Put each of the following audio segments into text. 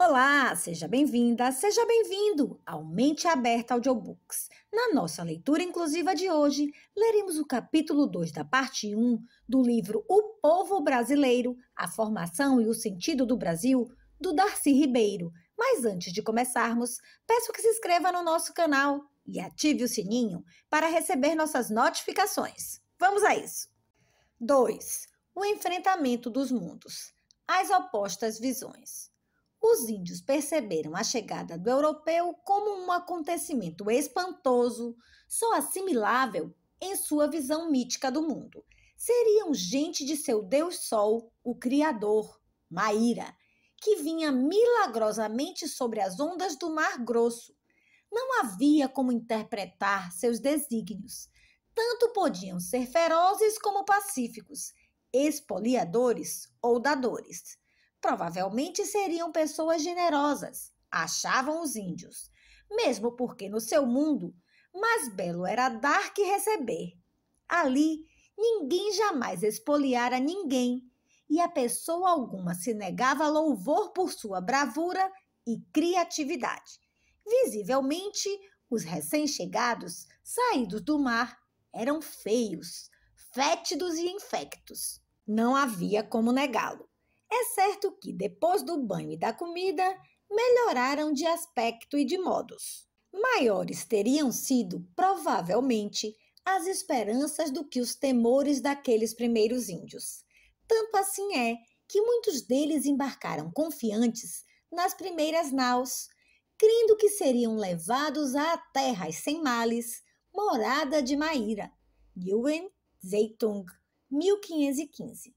Olá, seja bem-vinda, seja bem-vindo ao Mente Aberta Audiobooks. Na nossa leitura inclusiva de hoje, leremos o capítulo 2 da parte 1 do livro O Povo Brasileiro: A Formação e o Sentido do Brasil, do Darcy Ribeiro. Mas antes de começarmos, peço que se inscreva no nosso canal e ative o sininho para receber nossas notificações. Vamos a isso. 2. O enfrentamento dos mundos. As opostas visões. Os índios perceberam a chegada do europeu como um acontecimento espantoso, só assimilável em sua visão mítica do mundo. Seriam gente de seu Deus Sol, o Criador, Maíra, que vinha milagrosamente sobre as ondas do Mar Grosso. Não havia como interpretar seus desígnios. Tanto podiam ser ferozes como pacíficos, espoliadores ou dadores. Provavelmente seriam pessoas generosas, achavam os índios, mesmo porque no seu mundo, mais belo era dar que receber. Ali, ninguém jamais expoliara ninguém, e a pessoa alguma se negava a louvor por sua bravura e criatividade. Visivelmente, os recém-chegados, saídos do mar, eram feios, fétidos e infectos. Não havia como negá-lo. É certo que, depois do banho e da comida, melhoraram de aspecto e de modos. Maiores teriam sido, provavelmente, as esperanças do que os temores daqueles primeiros índios. Tanto assim é que muitos deles embarcaram confiantes nas primeiras naus, crendo que seriam levados à terra sem males, morada de Maíra, Yuen Zeitung, 1515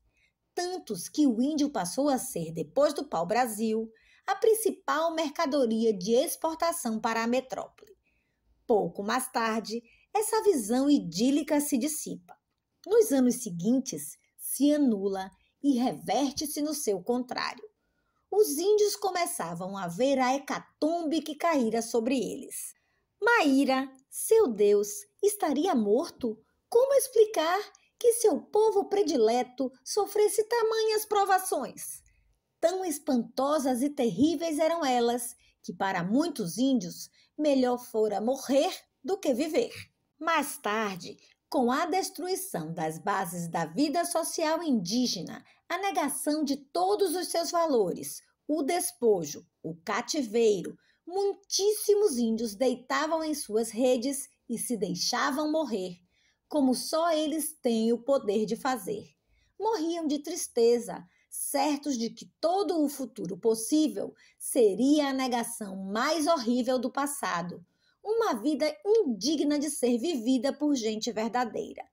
tantos que o índio passou a ser, depois do pau-brasil, a principal mercadoria de exportação para a metrópole. Pouco mais tarde, essa visão idílica se dissipa. Nos anos seguintes, se anula e reverte-se no seu contrário. Os índios começavam a ver a hecatombe que caíra sobre eles. Maíra, seu Deus, estaria morto? Como explicar que seu povo predileto sofresse tamanhas provações. Tão espantosas e terríveis eram elas, que para muitos índios melhor fora morrer do que viver. Mais tarde, com a destruição das bases da vida social indígena, a negação de todos os seus valores, o despojo, o cativeiro, muitíssimos índios deitavam em suas redes e se deixavam morrer como só eles têm o poder de fazer. Morriam de tristeza, certos de que todo o futuro possível seria a negação mais horrível do passado, uma vida indigna de ser vivida por gente verdadeira.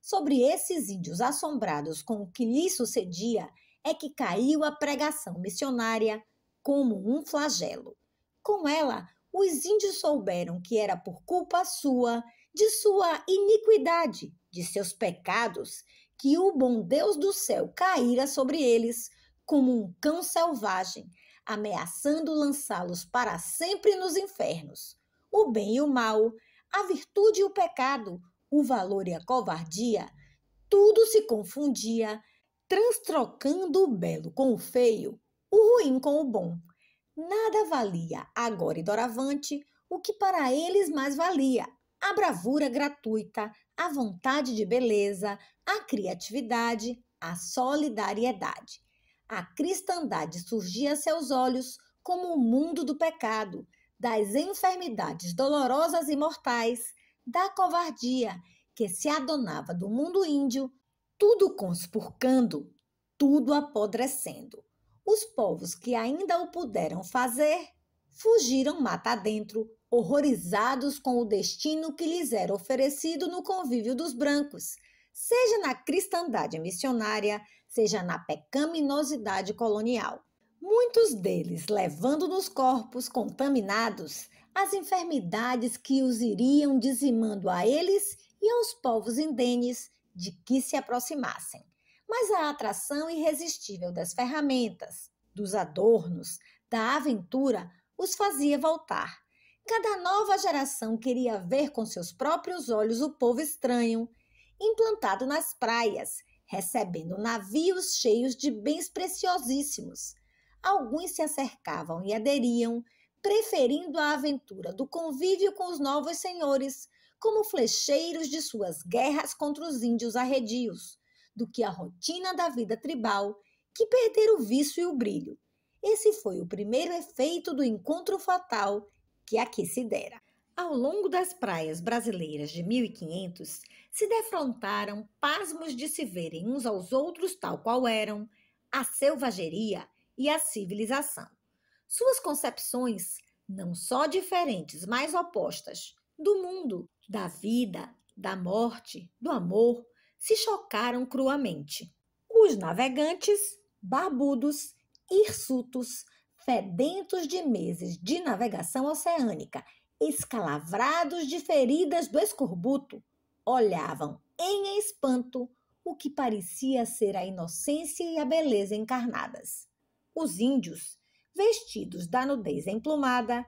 Sobre esses índios assombrados com o que lhe sucedia é que caiu a pregação missionária como um flagelo. Com ela, os índios souberam que era por culpa sua de sua iniquidade, de seus pecados, que o bom Deus do céu caíra sobre eles como um cão selvagem, ameaçando lançá-los para sempre nos infernos. O bem e o mal, a virtude e o pecado, o valor e a covardia, tudo se confundia, transtrocando o belo com o feio, o ruim com o bom. Nada valia agora e doravante o que para eles mais valia, a bravura gratuita, a vontade de beleza, a criatividade, a solidariedade. A cristandade surgia a seus olhos como o mundo do pecado, das enfermidades dolorosas e mortais, da covardia que se adonava do mundo índio, tudo conspurcando, tudo apodrecendo. Os povos que ainda o puderam fazer fugiram mata dentro horrorizados com o destino que lhes era oferecido no convívio dos brancos, seja na cristandade missionária, seja na pecaminosidade colonial. Muitos deles levando nos corpos contaminados as enfermidades que os iriam dizimando a eles e aos povos indenes de que se aproximassem. Mas a atração irresistível das ferramentas, dos adornos, da aventura os fazia voltar Cada nova geração queria ver com seus próprios olhos o povo estranho, implantado nas praias, recebendo navios cheios de bens preciosíssimos. Alguns se acercavam e aderiam, preferindo a aventura do convívio com os novos senhores, como flecheiros de suas guerras contra os índios arredios, do que a rotina da vida tribal, que perdera o vício e o brilho. Esse foi o primeiro efeito do encontro fatal que aqui se dera. Ao longo das praias brasileiras de 1500, se defrontaram pasmos de se verem uns aos outros tal qual eram, a selvageria e a civilização. Suas concepções, não só diferentes, mas opostas, do mundo, da vida, da morte, do amor, se chocaram cruamente. Os navegantes, barbudos, hirsutos, fedentos de meses de navegação oceânica, escalavrados de feridas do escorbuto, olhavam em espanto o que parecia ser a inocência e a beleza encarnadas. Os índios, vestidos da nudez emplumada,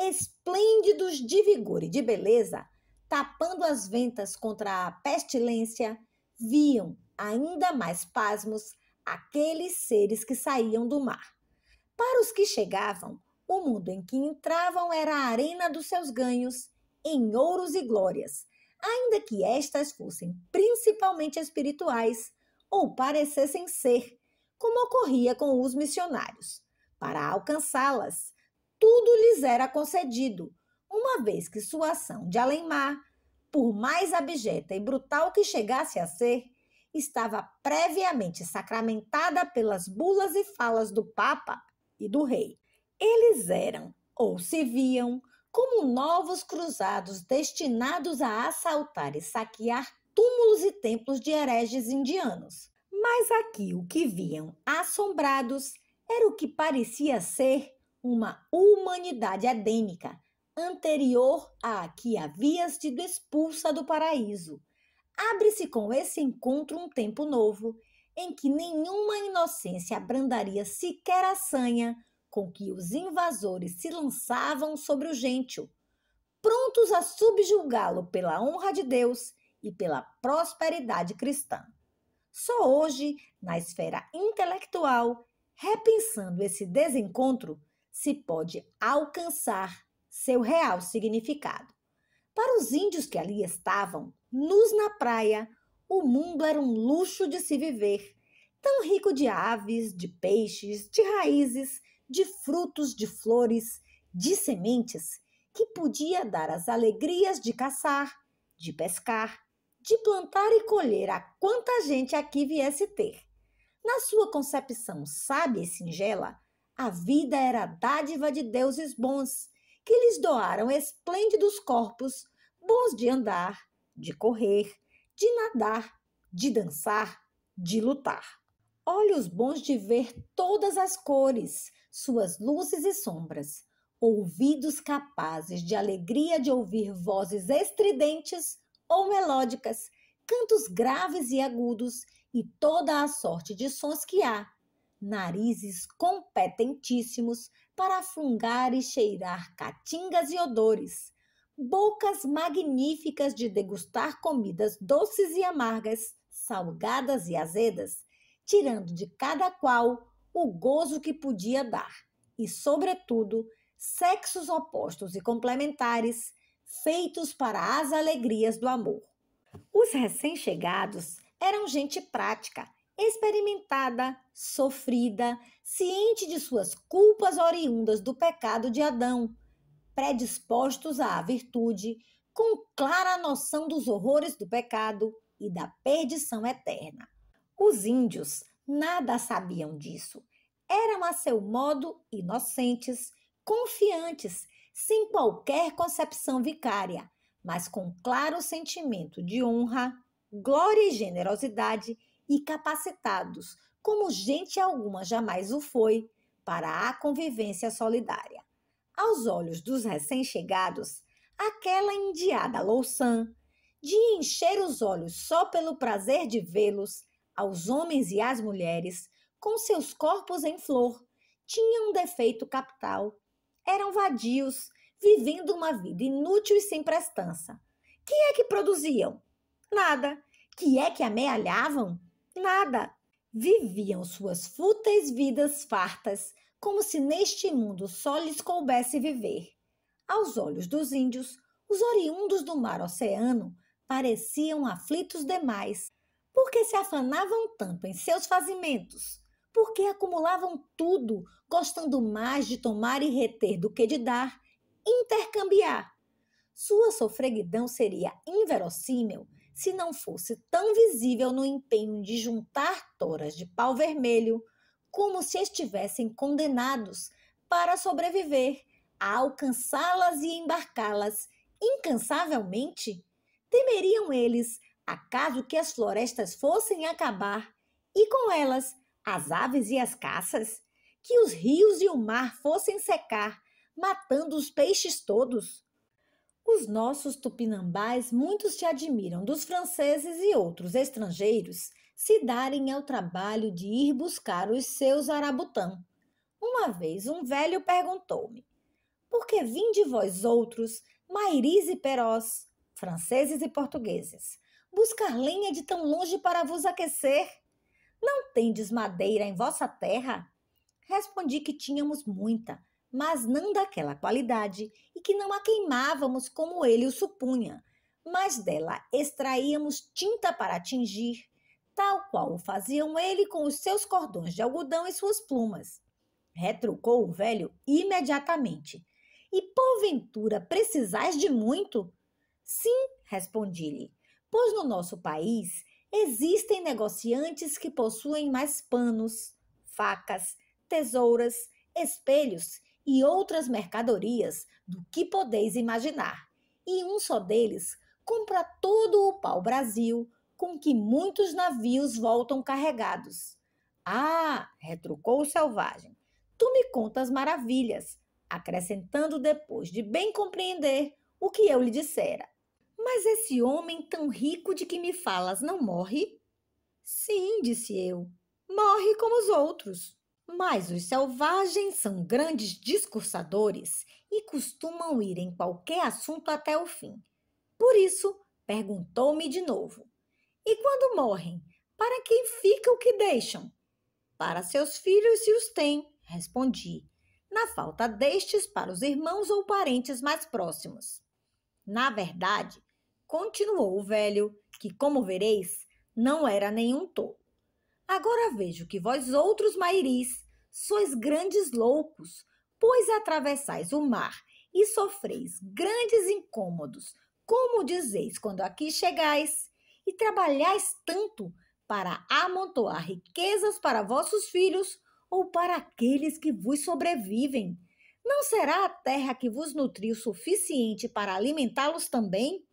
esplêndidos de vigor e de beleza, tapando as ventas contra a pestilência, viam ainda mais pasmos aqueles seres que saíam do mar. Para os que chegavam, o mundo em que entravam era a arena dos seus ganhos, em ouros e glórias, ainda que estas fossem principalmente espirituais ou parecessem ser, como ocorria com os missionários. Para alcançá-las, tudo lhes era concedido, uma vez que sua ação de além-mar, por mais abjeta e brutal que chegasse a ser, estava previamente sacramentada pelas bulas e falas do Papa e do rei. Eles eram, ou se viam, como novos cruzados destinados a assaltar e saquear túmulos e templos de hereges indianos. Mas aqui o que viam assombrados era o que parecia ser uma humanidade edênica, anterior à que havia sido expulsa do paraíso. Abre-se com esse encontro um tempo novo em que nenhuma inocência abrandaria sequer a sanha com que os invasores se lançavam sobre o gentio, prontos a subjulgá-lo pela honra de Deus e pela prosperidade cristã. Só hoje, na esfera intelectual, repensando esse desencontro, se pode alcançar seu real significado. Para os índios que ali estavam, nus na praia, o mundo era um luxo de se viver, tão rico de aves, de peixes, de raízes, de frutos, de flores, de sementes, que podia dar as alegrias de caçar, de pescar, de plantar e colher a quanta gente aqui viesse ter. Na sua concepção sábia e singela, a vida era a dádiva de deuses bons, que lhes doaram esplêndidos corpos, bons de andar, de correr, de nadar, de dançar, de lutar. Olhos bons de ver todas as cores, suas luzes e sombras. Ouvidos capazes de alegria de ouvir vozes estridentes ou melódicas, cantos graves e agudos e toda a sorte de sons que há. Narizes competentíssimos para fungar e cheirar catingas e odores bocas magníficas de degustar comidas doces e amargas, salgadas e azedas, tirando de cada qual o gozo que podia dar, e, sobretudo, sexos opostos e complementares, feitos para as alegrias do amor. Os recém-chegados eram gente prática, experimentada, sofrida, ciente de suas culpas oriundas do pecado de Adão predispostos à virtude, com clara noção dos horrores do pecado e da perdição eterna. Os índios nada sabiam disso. Eram a seu modo inocentes, confiantes, sem qualquer concepção vicária, mas com claro sentimento de honra, glória e generosidade e capacitados, como gente alguma jamais o foi, para a convivência solidária. Aos olhos dos recém-chegados, aquela indiada louçã, de encher os olhos só pelo prazer de vê-los, aos homens e às mulheres, com seus corpos em flor, tinha um defeito capital. Eram vadios, vivendo uma vida inútil e sem prestança. Que é que produziam? Nada. Que é que amealhavam? Nada. Viviam suas fúteis vidas fartas, como se neste mundo só lhes coubesse viver. Aos olhos dos índios, os oriundos do mar oceano pareciam aflitos demais, porque se afanavam tanto em seus fazimentos, porque acumulavam tudo, gostando mais de tomar e reter do que de dar, intercambiar. Sua sofreguidão seria inverossímil se não fosse tão visível no empenho de juntar toras de pau vermelho, como se estivessem condenados para sobreviver, a alcançá-las e embarcá-las incansavelmente? Temeriam eles, acaso, que as florestas fossem acabar e com elas as aves e as caças? Que os rios e o mar fossem secar, matando os peixes todos? Os nossos tupinambás, muitos se admiram dos franceses e outros estrangeiros se darem ao trabalho de ir buscar os seus arabutã. Uma vez um velho perguntou-me: Por que vim de vós outros, mairis e perós, franceses e portugueses, buscar lenha de tão longe para vos aquecer? Não tendes madeira em vossa terra? Respondi que tínhamos muita, mas não daquela qualidade, e que não a queimávamos como ele o supunha, mas dela extraíamos tinta para tingir tal qual o faziam ele com os seus cordões de algodão e suas plumas. Retrucou o velho imediatamente. E porventura precisais de muito? Sim, respondi-lhe, pois no nosso país existem negociantes que possuem mais panos, facas, tesouras, espelhos e outras mercadorias do que podeis imaginar. E um só deles compra todo o pau-brasil, com que muitos navios voltam carregados. Ah, retrucou o selvagem, tu me contas maravilhas, acrescentando depois de bem compreender o que eu lhe dissera. Mas esse homem tão rico de que me falas não morre? Sim, disse eu, morre como os outros. Mas os selvagens são grandes discursadores e costumam ir em qualquer assunto até o fim. Por isso, perguntou-me de novo: e quando morrem, para quem fica o que deixam? Para seus filhos, se os têm, respondi, na falta destes para os irmãos ou parentes mais próximos. Na verdade, continuou o velho, que, como vereis, não era nenhum tolo. Agora vejo que vós outros mairis sois grandes loucos, pois atravessais o mar e sofreis grandes incômodos, como dizeis quando aqui chegais e trabalhais tanto para amontoar riquezas para vossos filhos ou para aqueles que vos sobrevivem? Não será a terra que vos nutriu suficiente para alimentá-los também?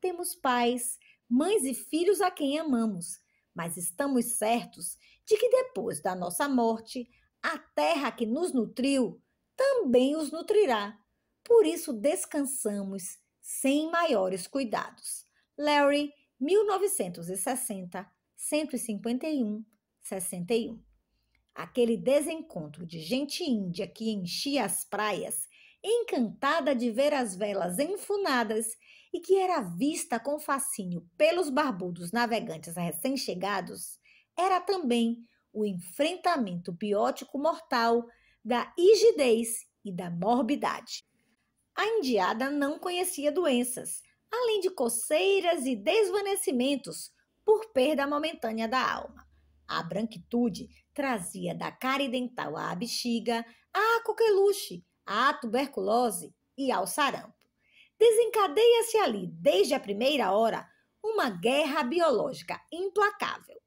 Temos pais, mães e filhos a quem amamos, mas estamos certos de que depois da nossa morte, a terra que nos nutriu também os nutrirá. Por isso descansamos sem maiores cuidados. Larry 1960, 151, 61. Aquele desencontro de gente índia que enchia as praias, encantada de ver as velas enfunadas e que era vista com fascínio pelos barbudos navegantes recém-chegados, era também o enfrentamento biótico mortal da rigidez e da morbidade. A indiada não conhecia doenças além de coceiras e desvanecimentos por perda momentânea da alma. A branquitude trazia da cárie dental à bexiga, à coqueluche, à tuberculose e ao sarampo. Desencadeia-se ali, desde a primeira hora, uma guerra biológica implacável.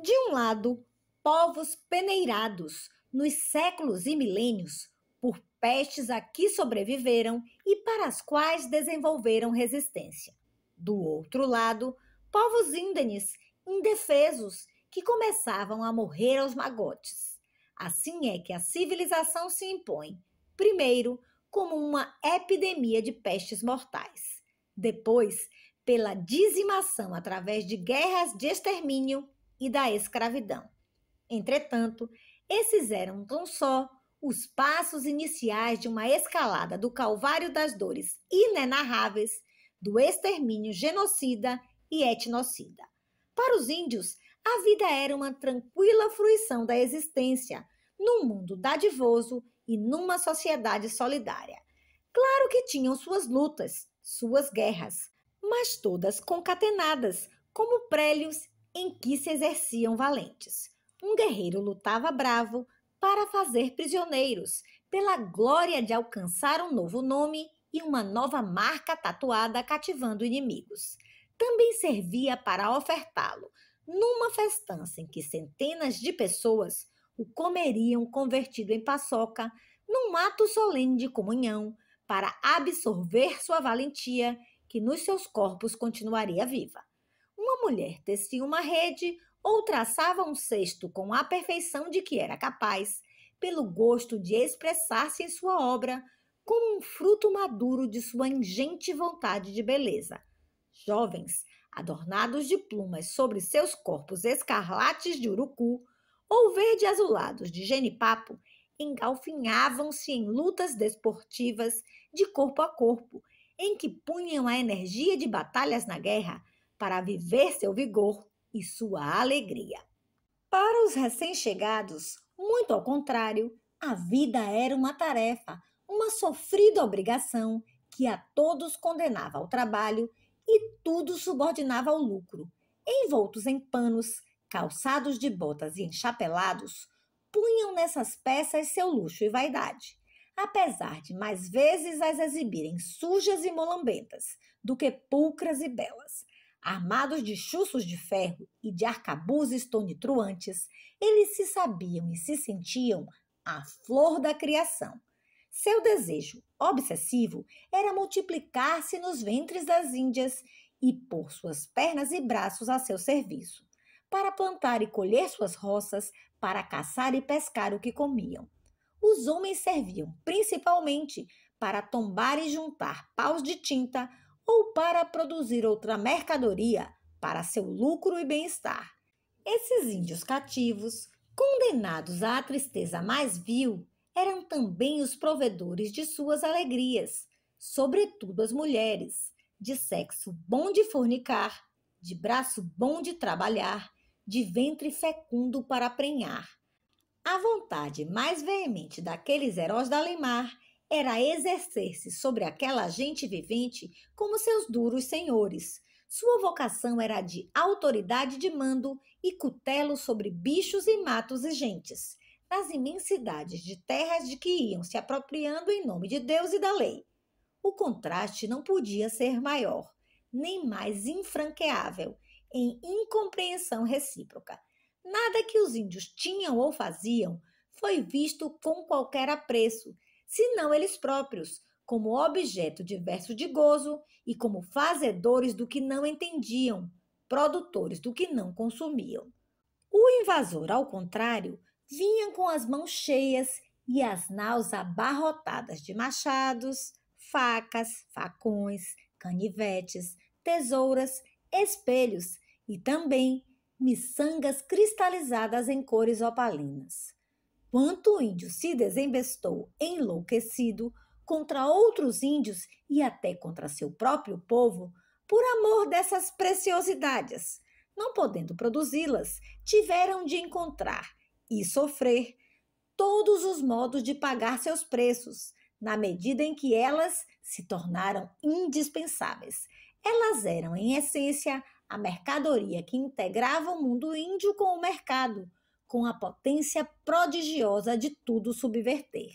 De um lado, povos peneirados nos séculos e milênios por pestes a que sobreviveram e para as quais desenvolveram resistência. Do outro lado, povos índenes, indefesos, que começavam a morrer aos magotes. Assim é que a civilização se impõe, primeiro, como uma epidemia de pestes mortais, depois, pela dizimação através de guerras de extermínio e da escravidão. Entretanto, esses eram tão só os passos iniciais de uma escalada do Calvário das Dores inenarráveis, do extermínio genocida e etnocida. Para os índios, a vida era uma tranquila fruição da existência, num mundo dadivoso e numa sociedade solidária. Claro que tinham suas lutas, suas guerras, mas todas concatenadas, como prélios em que se exerciam valentes. Um guerreiro lutava bravo, para fazer prisioneiros, pela glória de alcançar um novo nome e uma nova marca tatuada cativando inimigos. Também servia para ofertá-lo numa festança em que centenas de pessoas o comeriam convertido em paçoca, num ato solene de comunhão, para absorver sua valentia, que nos seus corpos continuaria viva. Uma mulher tecia uma rede ou traçava um cesto com a perfeição de que era capaz, pelo gosto de expressar-se em sua obra, como um fruto maduro de sua ingente vontade de beleza. Jovens, adornados de plumas sobre seus corpos escarlates de urucu ou verde-azulados de genipapo, engalfinhavam-se em lutas desportivas de corpo a corpo, em que punham a energia de batalhas na guerra para viver seu vigor e sua alegria. Para os recém-chegados, muito ao contrário, a vida era uma tarefa, uma sofrida obrigação que a todos condenava ao trabalho e tudo subordinava ao lucro. Envoltos em panos, calçados de botas e enchapelados, punham nessas peças seu luxo e vaidade. Apesar de mais vezes as exibirem sujas e molambentas do que pulcras e belas, Armados de chussos de ferro e de arcabuzes tonitruantes, eles se sabiam e se sentiam a flor da criação. Seu desejo obsessivo era multiplicar-se nos ventres das Índias e pôr suas pernas e braços a seu serviço, para plantar e colher suas roças, para caçar e pescar o que comiam. Os homens serviam principalmente para tombar e juntar paus de tinta ou para produzir outra mercadoria para seu lucro e bem-estar. Esses índios cativos, condenados à tristeza mais vil, eram também os provedores de suas alegrias, sobretudo as mulheres, de sexo bom de fornicar, de braço bom de trabalhar, de ventre fecundo para prenhar. A vontade mais veemente daqueles heróis da Limar era exercer-se sobre aquela gente vivente como seus duros senhores. Sua vocação era de autoridade de mando e cutelo sobre bichos e matos e gentes, nas imensidades de terras de que iam se apropriando em nome de Deus e da lei. O contraste não podia ser maior, nem mais infranqueável, em incompreensão recíproca. Nada que os índios tinham ou faziam foi visto com qualquer apreço, senão eles próprios, como objeto diverso de gozo e como fazedores do que não entendiam, produtores do que não consumiam. O invasor, ao contrário, vinha com as mãos cheias e as naus abarrotadas de machados, facas, facões, canivetes, tesouras, espelhos e também miçangas cristalizadas em cores opalinas quanto o índio se desembestou enlouquecido contra outros índios e até contra seu próprio povo, por amor dessas preciosidades, não podendo produzi-las, tiveram de encontrar e sofrer todos os modos de pagar seus preços, na medida em que elas se tornaram indispensáveis. Elas eram, em essência, a mercadoria que integrava o mundo índio com o mercado, com a potência prodigiosa de tudo subverter.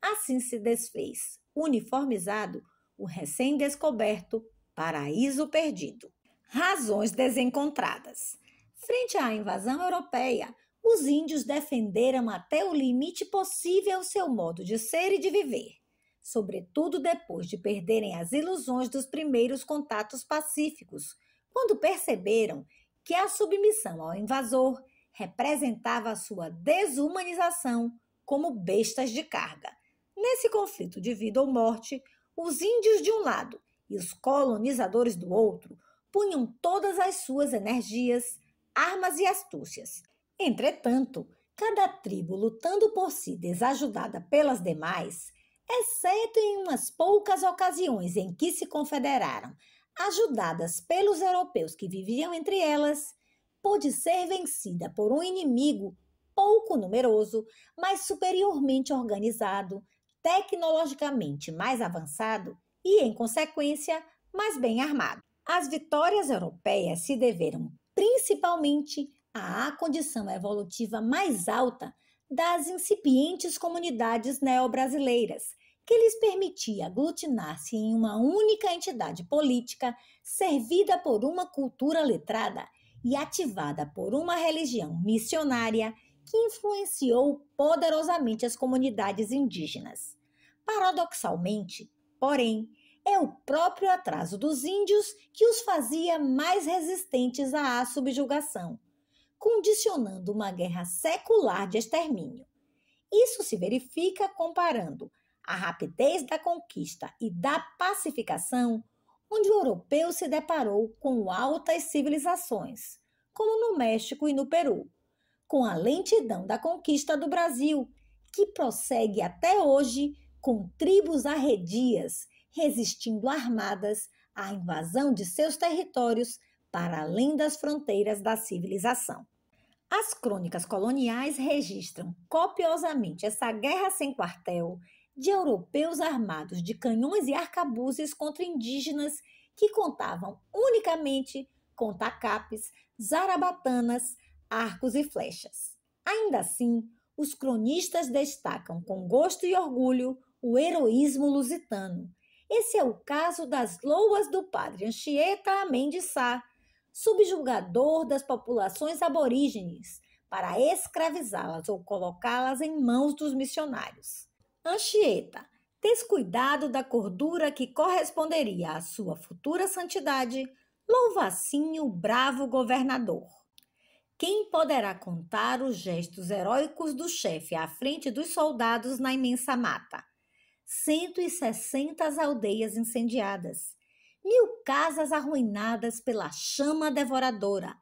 Assim se desfez, uniformizado, o recém-descoberto paraíso perdido. Razões desencontradas. Frente à invasão europeia, os índios defenderam até o limite possível seu modo de ser e de viver, sobretudo depois de perderem as ilusões dos primeiros contatos pacíficos, quando perceberam que a submissão ao invasor representava a sua desumanização como bestas de carga. Nesse conflito de vida ou morte, os índios de um lado e os colonizadores do outro punham todas as suas energias, armas e astúcias. Entretanto, cada tribo lutando por si desajudada pelas demais, exceto em umas poucas ocasiões em que se confederaram, ajudadas pelos europeus que viviam entre elas, pôde ser vencida por um inimigo pouco numeroso, mas superiormente organizado, tecnologicamente mais avançado e, em consequência, mais bem armado. As vitórias europeias se deveram principalmente à condição evolutiva mais alta das incipientes comunidades neobrasileiras, que lhes permitia aglutinar-se em uma única entidade política servida por uma cultura letrada e ativada por uma religião missionária que influenciou poderosamente as comunidades indígenas. Paradoxalmente, porém, é o próprio atraso dos índios que os fazia mais resistentes à subjugação, condicionando uma guerra secular de extermínio. Isso se verifica comparando a rapidez da conquista e da pacificação onde o europeu se deparou com altas civilizações, como no México e no Peru, com a lentidão da conquista do Brasil, que prossegue até hoje com tribos arredias resistindo armadas à invasão de seus territórios para além das fronteiras da civilização. As crônicas coloniais registram copiosamente essa guerra sem quartel de europeus armados de canhões e arcabuzes contra indígenas que contavam unicamente com tacapes, zarabatanas, arcos e flechas. Ainda assim, os cronistas destacam com gosto e orgulho o heroísmo lusitano. Esse é o caso das loas do padre Anchieta Amém de Sá, subjugador das populações aborígenes, para escravizá-las ou colocá-las em mãos dos missionários. Anchieta, descuidado da cordura que corresponderia à sua futura santidade, louva assim o bravo governador. Quem poderá contar os gestos heróicos do chefe à frente dos soldados na imensa mata? 160 aldeias incendiadas, mil casas arruinadas pela chama devoradora,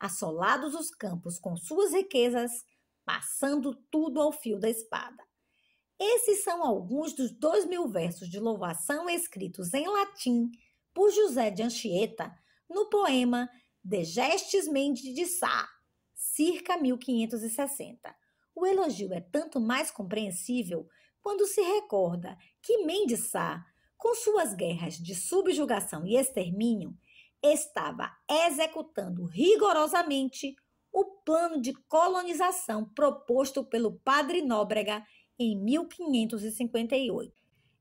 assolados os campos com suas riquezas, passando tudo ao fio da espada. Esses são alguns dos dois mil versos de louvação escritos em latim por José de Anchieta no poema De Gestes Mendes de Sá, circa 1560. O elogio é tanto mais compreensível quando se recorda que Mendes Sá, com suas guerras de subjugação e extermínio, estava executando rigorosamente o plano de colonização proposto pelo padre Nóbrega em 1558.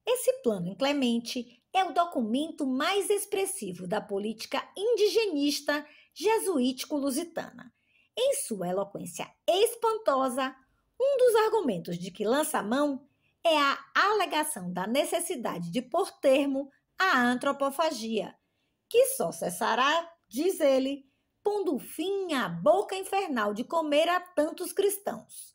Esse plano inclemente é o documento mais expressivo da política indigenista jesuítico-lusitana. Em sua eloquência espantosa, um dos argumentos de que lança a mão é a alegação da necessidade de pôr termo à antropofagia, que só cessará, diz ele, pondo fim à boca infernal de comer a tantos cristãos.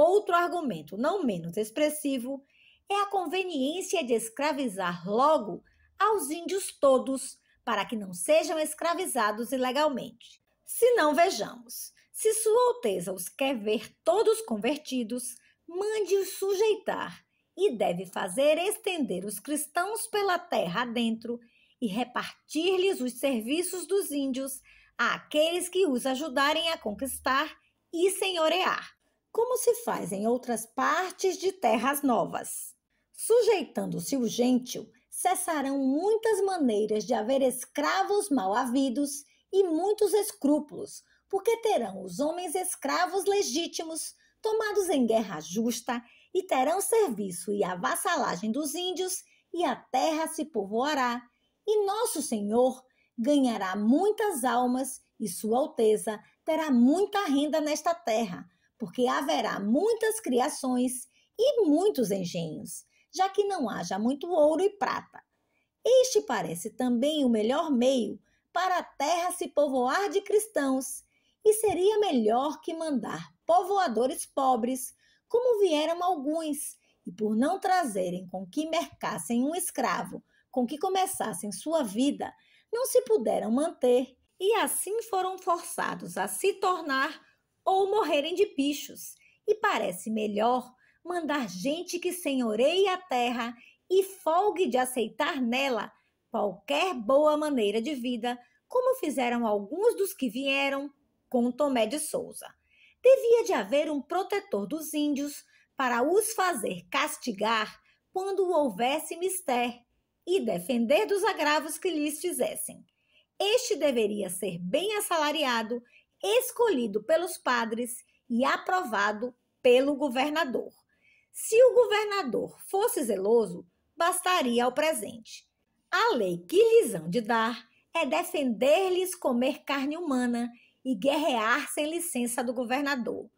Outro argumento, não menos expressivo, é a conveniência de escravizar logo aos índios todos, para que não sejam escravizados ilegalmente. Se não vejamos, se Sua Alteza os quer ver todos convertidos, mande-os sujeitar e deve fazer estender os cristãos pela terra adentro e repartir-lhes os serviços dos índios àqueles que os ajudarem a conquistar e senhorear como se faz em outras partes de terras novas. Sujeitando-se o gentio cessarão muitas maneiras de haver escravos mal-havidos e muitos escrúpulos, porque terão os homens escravos legítimos, tomados em guerra justa, e terão serviço e avassalagem dos índios, e a terra se povoará, e nosso Senhor ganhará muitas almas, e Sua Alteza terá muita renda nesta terra porque haverá muitas criações e muitos engenhos, já que não haja muito ouro e prata. Este parece também o melhor meio para a terra se povoar de cristãos, e seria melhor que mandar povoadores pobres, como vieram alguns, e por não trazerem com que mercassem um escravo, com que começassem sua vida, não se puderam manter, e assim foram forçados a se tornar ou morrerem de pichos. E parece melhor mandar gente que senhoreie a terra e folgue de aceitar nela qualquer boa maneira de vida, como fizeram alguns dos que vieram com Tomé de Souza. Devia de haver um protetor dos índios para os fazer castigar quando houvesse mister e defender dos agravos que lhes fizessem. Este deveria ser bem assalariado escolhido pelos padres e aprovado pelo governador. Se o governador fosse zeloso, bastaria ao presente. A lei que lhes hão de dar é defender-lhes comer carne humana e guerrear sem licença do governador,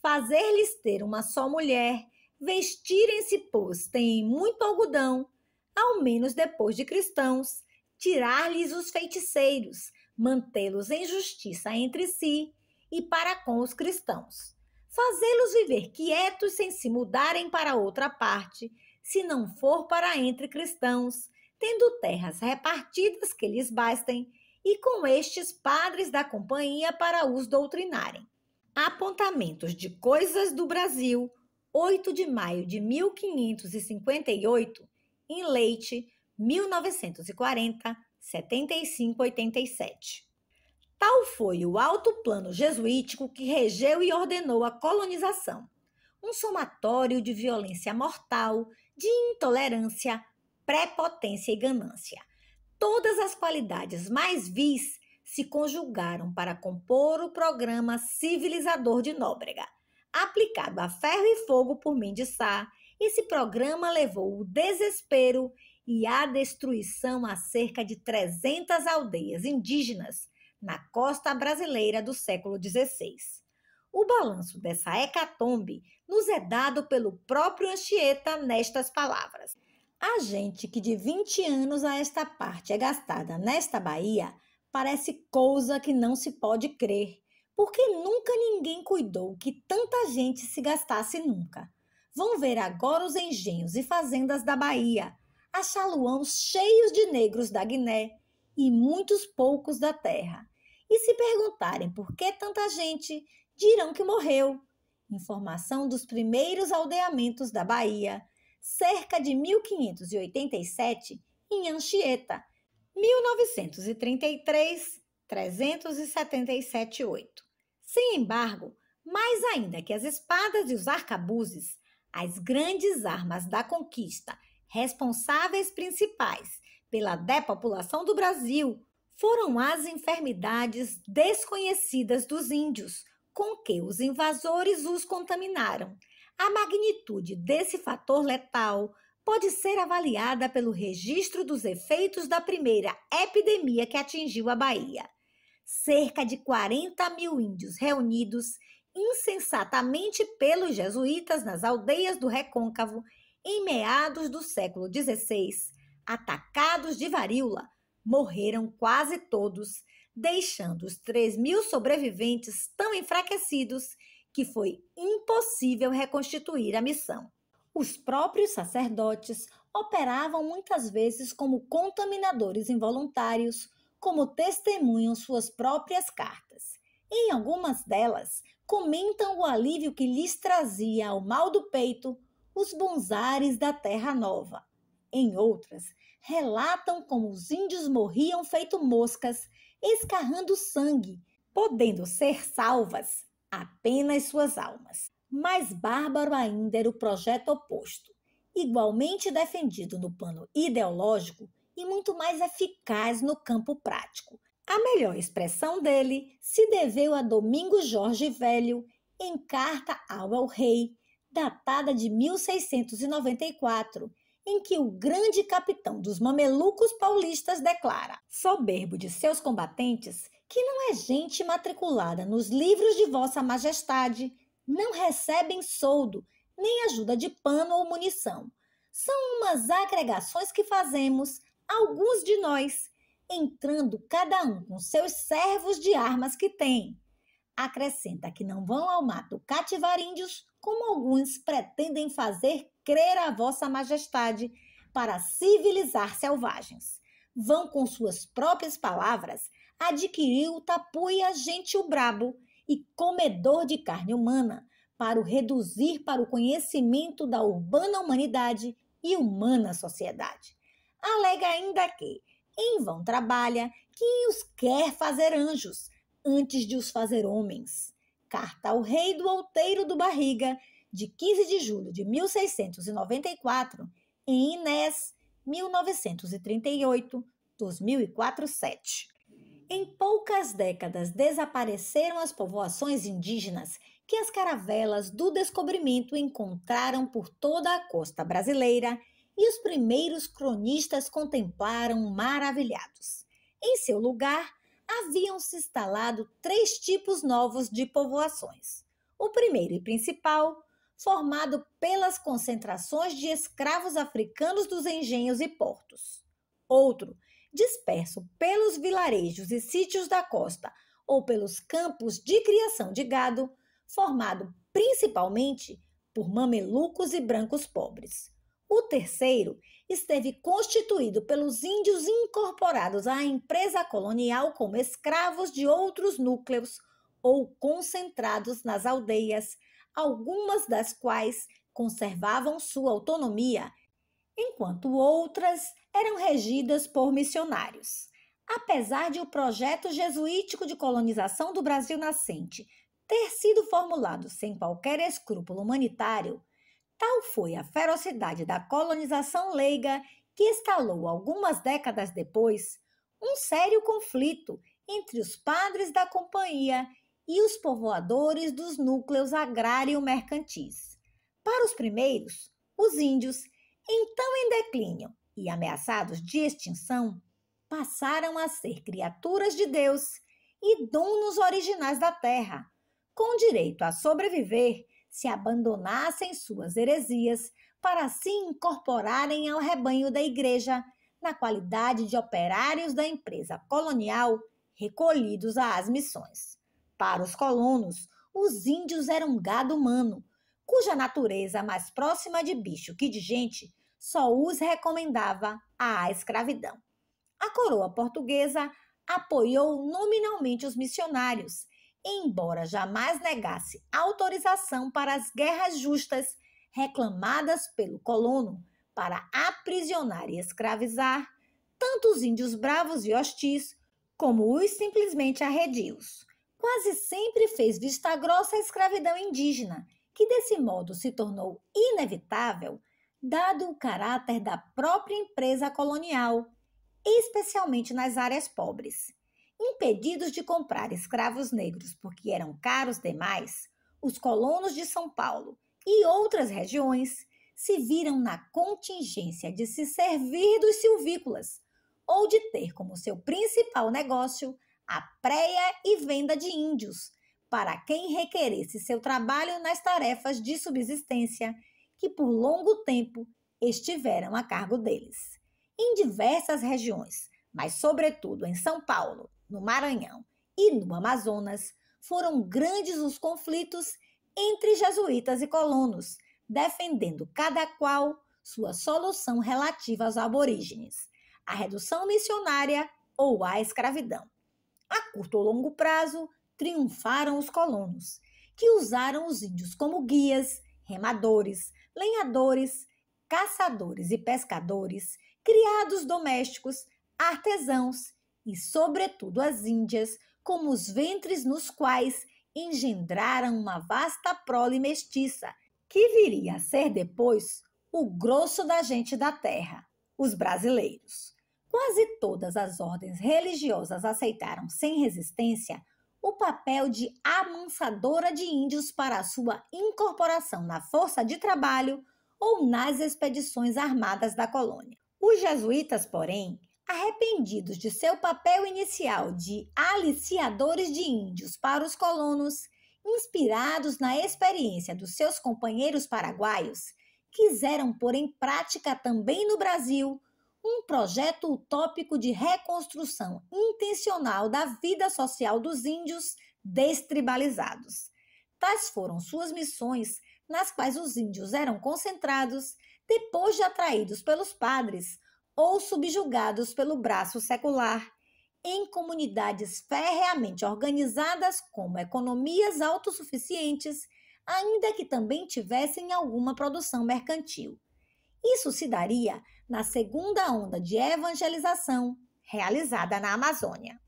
fazer-lhes ter uma só mulher, vestirem-se, pois têm muito algodão, ao menos depois de cristãos, tirar-lhes os feiticeiros, mantê-los em justiça entre si e para com os cristãos, fazê-los viver quietos sem se mudarem para outra parte, se não for para entre cristãos, tendo terras repartidas que lhes bastem, e com estes padres da companhia para os doutrinarem. Apontamentos de Coisas do Brasil, 8 de maio de 1558, em Leite, 1940, 7587. Tal foi o alto plano jesuítico que regeu e ordenou a colonização, um somatório de violência mortal, de intolerância, prepotência e ganância. Todas as qualidades mais vis se conjugaram para compor o programa civilizador de Nóbrega. Aplicado a ferro e fogo por Mendes Sá, esse programa levou o desespero e a destruição a cerca de 300 aldeias indígenas na costa brasileira do século XVI. O balanço dessa hecatombe nos é dado pelo próprio Anchieta nestas palavras. A gente que de 20 anos a esta parte é gastada nesta Bahia parece coisa que não se pode crer, porque nunca ninguém cuidou que tanta gente se gastasse nunca. Vão ver agora os engenhos e fazendas da Bahia, a Chaluãos cheios de negros da Guiné e muitos poucos da terra. E se perguntarem por que tanta gente, dirão que morreu. Informação dos primeiros aldeamentos da Bahia, cerca de 1587, em Anchieta, 1933, 377-8. Sem embargo, mais ainda que as espadas e os arcabuzes, as grandes armas da conquista responsáveis principais pela depopulação do Brasil foram as enfermidades desconhecidas dos índios, com que os invasores os contaminaram. A magnitude desse fator letal pode ser avaliada pelo registro dos efeitos da primeira epidemia que atingiu a Bahia. Cerca de 40 mil índios reunidos insensatamente pelos jesuítas nas aldeias do recôncavo em meados do século XVI, atacados de varíola, morreram quase todos, deixando os 3 mil sobreviventes tão enfraquecidos que foi impossível reconstituir a missão. Os próprios sacerdotes operavam muitas vezes como contaminadores involuntários, como testemunham suas próprias cartas. Em algumas delas, comentam o alívio que lhes trazia ao mal do peito os bons ares da Terra Nova. Em outras, relatam como os índios morriam feito moscas, escarrando sangue, podendo ser salvas apenas suas almas. Mais bárbaro ainda era o projeto oposto, igualmente defendido no plano ideológico e muito mais eficaz no campo prático. A melhor expressão dele se deveu a Domingos Jorge Velho, em carta ao El Rei, datada de 1694, em que o grande capitão dos mamelucos paulistas declara, soberbo de seus combatentes, que não é gente matriculada nos livros de Vossa Majestade, não recebem soldo, nem ajuda de pano ou munição. São umas agregações que fazemos, alguns de nós, entrando cada um com seus servos de armas que tem, Acrescenta que não vão ao mato cativar índios, como alguns pretendem fazer crer a Vossa Majestade, para civilizar selvagens. Vão, com suas próprias palavras, adquirir o tapuia gentil brabo e comedor de carne humana, para o reduzir para o conhecimento da urbana humanidade e humana sociedade. Alega ainda que, em vão trabalha, quem os quer fazer anjos, antes de os fazer homens. Carta ao rei do outeiro do Barriga, de 15 de julho de 1694, em Inés, 1938, 2004 7. Em poucas décadas desapareceram as povoações indígenas que as caravelas do descobrimento encontraram por toda a costa brasileira e os primeiros cronistas contemplaram maravilhados. Em seu lugar, haviam se instalado três tipos novos de povoações. O primeiro e principal, formado pelas concentrações de escravos africanos dos engenhos e portos. Outro, disperso pelos vilarejos e sítios da costa ou pelos campos de criação de gado, formado principalmente por mamelucos e brancos pobres. O terceiro, esteve constituído pelos índios incorporados à empresa colonial como escravos de outros núcleos ou concentrados nas aldeias, algumas das quais conservavam sua autonomia, enquanto outras eram regidas por missionários. Apesar de o projeto jesuítico de colonização do Brasil nascente ter sido formulado sem qualquer escrúpulo humanitário, Tal foi a ferocidade da colonização leiga que instalou algumas décadas depois um sério conflito entre os padres da companhia e os povoadores dos núcleos agrário-mercantis. Para os primeiros, os índios, então em declínio e ameaçados de extinção, passaram a ser criaturas de Deus e donos originais da terra, com direito a sobreviver se abandonassem suas heresias para se assim incorporarem ao rebanho da igreja na qualidade de operários da empresa colonial recolhidos às missões. Para os colonos, os índios eram um gado humano, cuja natureza mais próxima de bicho que de gente só os recomendava à escravidão. A coroa portuguesa apoiou nominalmente os missionários embora jamais negasse autorização para as guerras justas reclamadas pelo colono para aprisionar e escravizar tanto os índios bravos e hostis como os simplesmente arredios. Quase sempre fez vista grossa à escravidão indígena, que desse modo se tornou inevitável, dado o caráter da própria empresa colonial, especialmente nas áreas pobres. Impedidos de comprar escravos negros porque eram caros demais, os colonos de São Paulo e outras regiões se viram na contingência de se servir dos silvícolas ou de ter como seu principal negócio a preia e venda de índios para quem requeresse seu trabalho nas tarefas de subsistência que por longo tempo estiveram a cargo deles. Em diversas regiões, mas sobretudo em São Paulo, no Maranhão e no Amazonas, foram grandes os conflitos entre jesuítas e colonos, defendendo cada qual sua solução relativa aos aborígenes, a redução missionária ou a escravidão. A curto ou longo prazo, triunfaram os colonos, que usaram os índios como guias, remadores, lenhadores, caçadores e pescadores, criados domésticos, artesãos e, sobretudo, as Índias, como os ventres nos quais engendraram uma vasta prole mestiça, que viria a ser depois o grosso da gente da terra, os brasileiros. Quase todas as ordens religiosas aceitaram sem resistência o papel de amansadora de índios para a sua incorporação na força de trabalho ou nas expedições armadas da colônia. Os jesuítas, porém, Arrependidos de seu papel inicial de aliciadores de índios para os colonos, inspirados na experiência dos seus companheiros paraguaios, quiseram pôr em prática também no Brasil um projeto utópico de reconstrução intencional da vida social dos índios destribalizados. Tais foram suas missões, nas quais os índios eram concentrados depois de atraídos pelos padres ou subjugados pelo braço secular em comunidades ferreamente organizadas como economias autossuficientes, ainda que também tivessem alguma produção mercantil. Isso se daria na segunda onda de evangelização realizada na Amazônia.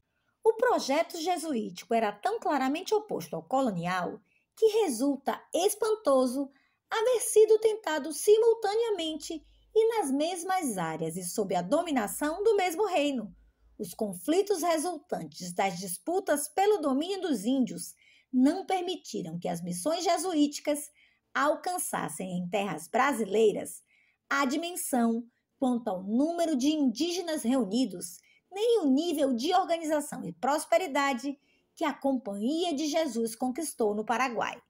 O projeto jesuítico era tão claramente oposto ao colonial que resulta espantoso haver sido tentado simultaneamente e nas mesmas áreas e sob a dominação do mesmo reino. Os conflitos resultantes das disputas pelo domínio dos índios não permitiram que as missões jesuíticas alcançassem em terras brasileiras a dimensão quanto ao número de indígenas reunidos, nem o nível de organização e prosperidade que a Companhia de Jesus conquistou no Paraguai.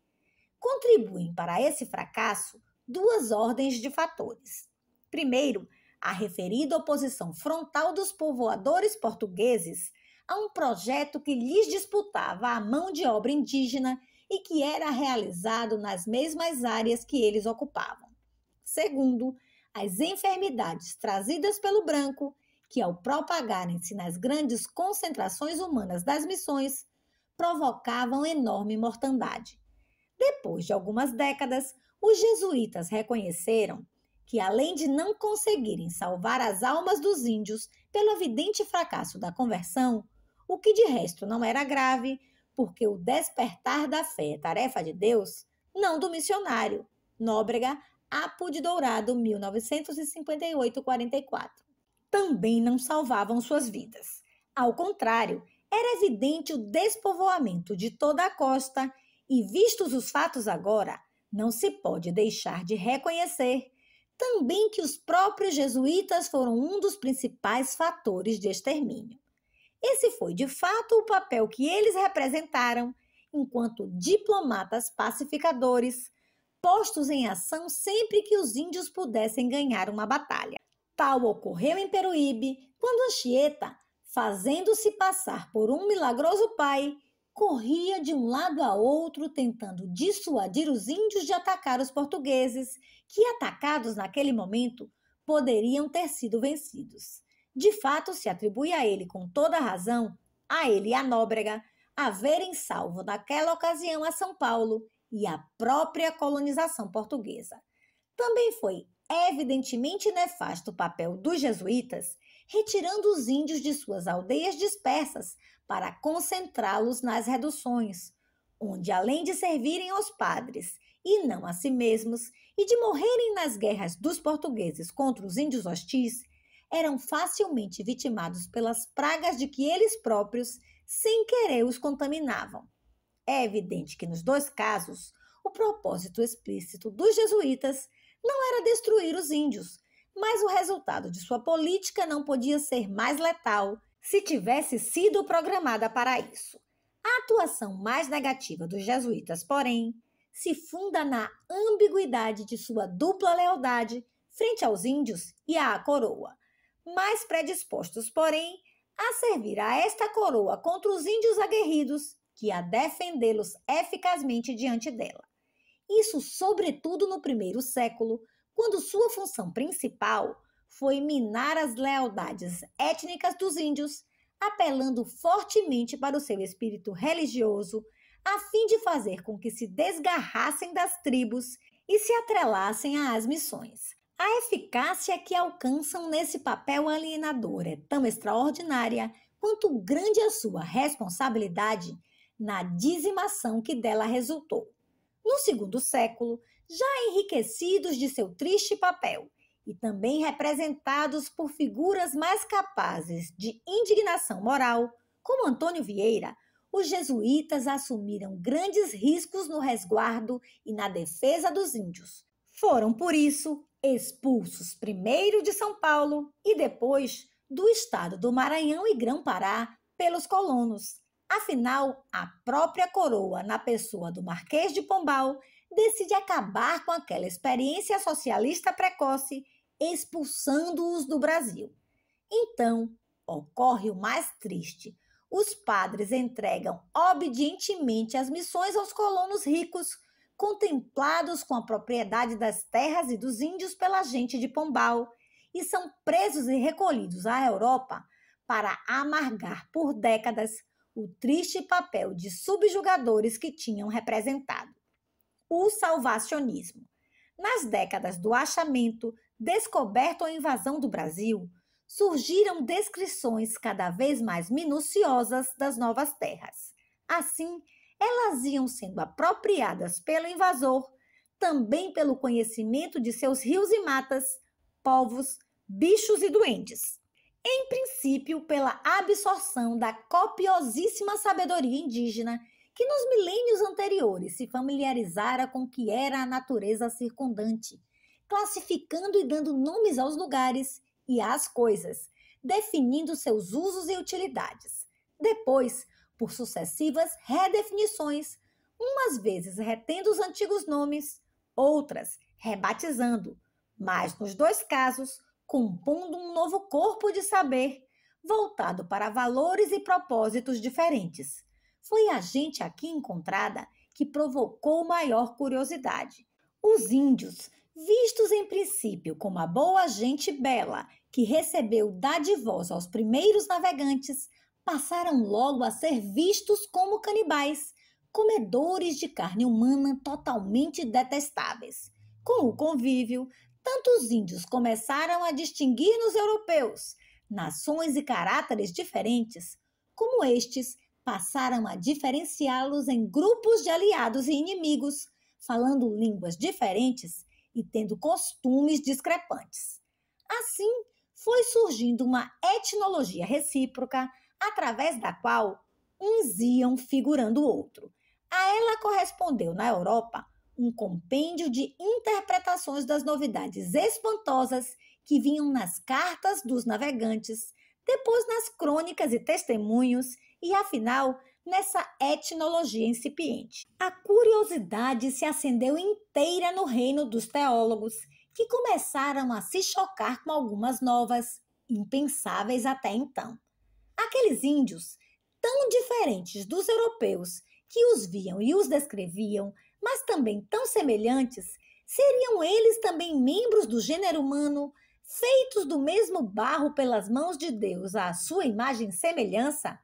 Contribuem para esse fracasso duas ordens de fatores. Primeiro, a referida oposição frontal dos povoadores portugueses a um projeto que lhes disputava a mão de obra indígena e que era realizado nas mesmas áreas que eles ocupavam. Segundo, as enfermidades trazidas pelo branco, que ao propagarem-se nas grandes concentrações humanas das missões, provocavam enorme mortandade. Depois de algumas décadas, os jesuítas reconheceram que, além de não conseguirem salvar as almas dos índios pelo evidente fracasso da conversão, o que de resto não era grave, porque o despertar da fé é tarefa de Deus, não do missionário. Nóbrega, Apo de Dourado, 1958-44. Também não salvavam suas vidas. Ao contrário, era evidente o despovoamento de toda a costa, e vistos os fatos agora, não se pode deixar de reconhecer também que os próprios jesuítas foram um dos principais fatores de extermínio. Esse foi de fato o papel que eles representaram enquanto diplomatas pacificadores, postos em ação sempre que os índios pudessem ganhar uma batalha. Tal ocorreu em Peruíbe, quando Anchieta, fazendo-se passar por um milagroso pai, corria de um lado a outro tentando dissuadir os índios de atacar os portugueses, que atacados naquele momento poderiam ter sido vencidos. De fato, se atribui a ele com toda a razão, a ele e a Nóbrega, haverem salvo naquela ocasião a São Paulo e a própria colonização portuguesa. Também foi evidentemente nefasto o papel dos jesuítas, retirando os índios de suas aldeias dispersas para concentrá-los nas reduções, onde, além de servirem aos padres e não a si mesmos, e de morrerem nas guerras dos portugueses contra os índios hostis, eram facilmente vitimados pelas pragas de que eles próprios, sem querer, os contaminavam. É evidente que, nos dois casos, o propósito explícito dos jesuítas não era destruir os índios, mas o resultado de sua política não podia ser mais letal se tivesse sido programada para isso. A atuação mais negativa dos jesuítas, porém, se funda na ambiguidade de sua dupla lealdade frente aos índios e à coroa, mais predispostos, porém, a servir a esta coroa contra os índios aguerridos que a defendê-los eficazmente diante dela. Isso, sobretudo no primeiro século, quando sua função principal foi minar as lealdades étnicas dos índios, apelando fortemente para o seu espírito religioso, a fim de fazer com que se desgarrassem das tribos e se atrelassem às missões. A eficácia que alcançam nesse papel alienador é tão extraordinária quanto grande a sua responsabilidade na dizimação que dela resultou. No segundo século, já enriquecidos de seu triste papel e também representados por figuras mais capazes de indignação moral, como Antônio Vieira, os jesuítas assumiram grandes riscos no resguardo e na defesa dos índios. Foram, por isso, expulsos primeiro de São Paulo e depois do estado do Maranhão e Grão-Pará pelos colonos. Afinal, a própria coroa, na pessoa do Marquês de Pombal, decide acabar com aquela experiência socialista precoce expulsando-os do Brasil. Então, ocorre o mais triste. Os padres entregam obedientemente as missões aos colonos ricos, contemplados com a propriedade das terras e dos índios pela gente de Pombal, e são presos e recolhidos à Europa para amargar por décadas o triste papel de subjugadores que tinham representado. O salvacionismo. Nas décadas do achamento, descoberta a invasão do Brasil, surgiram descrições cada vez mais minuciosas das novas terras. Assim, elas iam sendo apropriadas pelo invasor, também pelo conhecimento de seus rios e matas, povos, bichos e doentes. Em princípio, pela absorção da copiosíssima sabedoria indígena que nos milênios anteriores se familiarizara com o que era a natureza circundante classificando e dando nomes aos lugares e às coisas, definindo seus usos e utilidades. Depois, por sucessivas redefinições, umas vezes retendo os antigos nomes, outras rebatizando, mas nos dois casos compondo um novo corpo de saber voltado para valores e propósitos diferentes. Foi a gente aqui encontrada que provocou maior curiosidade. Os índios vistos em princípio como a boa gente bela que recebeu dadivosa aos primeiros navegantes, passaram logo a ser vistos como canibais, comedores de carne humana totalmente detestáveis. Com o convívio, tantos índios começaram a distinguir nos europeus nações e caráteres diferentes, como estes passaram a diferenciá-los em grupos de aliados e inimigos, falando línguas diferentes e tendo costumes discrepantes. Assim, foi surgindo uma etnologia recíproca através da qual uns iam figurando o outro. A ela correspondeu na Europa um compêndio de interpretações das novidades espantosas que vinham nas cartas dos navegantes, depois nas crônicas e testemunhos, e afinal nessa etnologia incipiente. A curiosidade se acendeu inteira no reino dos teólogos, que começaram a se chocar com algumas novas, impensáveis até então. Aqueles índios, tão diferentes dos europeus que os viam e os descreviam, mas também tão semelhantes, seriam eles também membros do gênero humano, feitos do mesmo barro pelas mãos de Deus à sua imagem e semelhança?